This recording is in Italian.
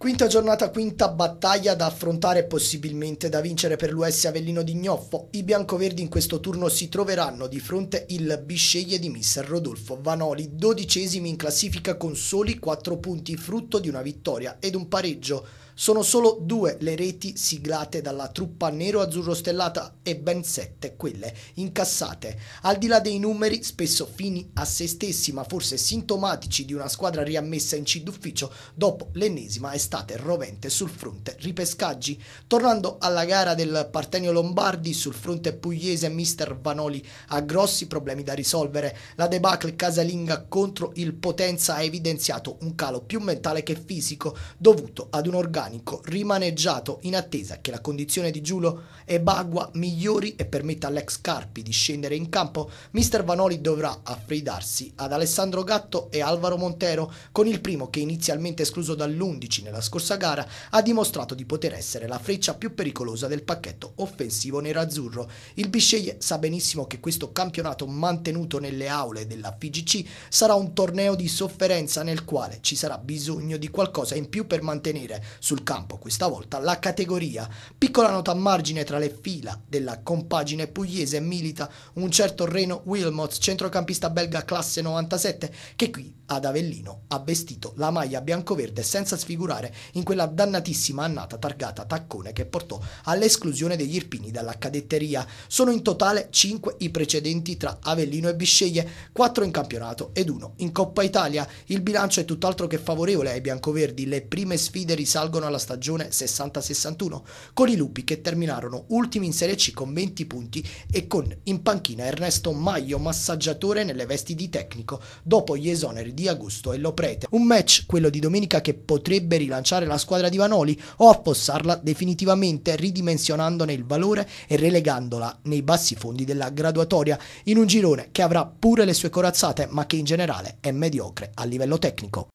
Quinta giornata, quinta battaglia da affrontare e possibilmente da vincere per l'US Avellino di Gnoffo. I biancoverdi in questo turno si troveranno di fronte il Bisceglie di mister Rodolfo Vanoli, dodicesimi in classifica con soli 4 punti, frutto di una vittoria ed un pareggio. Sono solo due le reti siglate dalla truppa nero-azzurro stellata e ben sette quelle incassate. Al di là dei numeri, spesso fini a se stessi ma forse sintomatici di una squadra riammessa in C d'ufficio dopo l'ennesima estate rovente sul fronte ripescaggi. Tornando alla gara del Partenio Lombardi, sul fronte pugliese mister Vanoli ha grossi problemi da risolvere. La debacle casalinga contro il Potenza ha evidenziato un calo più mentale che fisico dovuto ad un organico britannico rimaneggiato in attesa che la condizione di Giulo e Bagua migliori e permetta all'ex Carpi di scendere in campo, Mister Vanoli dovrà affidarsi ad Alessandro Gatto e Alvaro Montero, con il primo che inizialmente escluso dall'11 nella scorsa gara ha dimostrato di poter essere la freccia più pericolosa del pacchetto offensivo nerazzurro. Il Bisceglie sa benissimo che questo campionato mantenuto nelle aule della FIGC sarà un torneo di sofferenza nel quale ci sarà bisogno di qualcosa in più per mantenere sul campo questa volta la categoria. Piccola nota a margine tra le fila della compagine pugliese milita un certo Reno Wilmots, centrocampista belga classe 97, che qui ad Avellino ha vestito la maglia biancoverde senza sfigurare in quella dannatissima annata targata taccone che portò all'esclusione degli Irpini dalla cadetteria. Sono in totale 5 i precedenti tra Avellino e Bisceglie, 4 in campionato ed 1 in Coppa Italia. Il bilancio è tutt'altro che favorevole ai biancoverdi, le prime sfide risalgono giungono alla stagione 60-61, con i lupi che terminarono ultimi in Serie C con 20 punti e con in panchina Ernesto Maio massaggiatore nelle vesti di tecnico, dopo gli esoneri di Augusto e Loprete. Un match, quello di domenica, che potrebbe rilanciare la squadra di Vanoli o affossarla definitivamente, ridimensionandone il valore e relegandola nei bassi fondi della graduatoria, in un girone che avrà pure le sue corazzate, ma che in generale è mediocre a livello tecnico.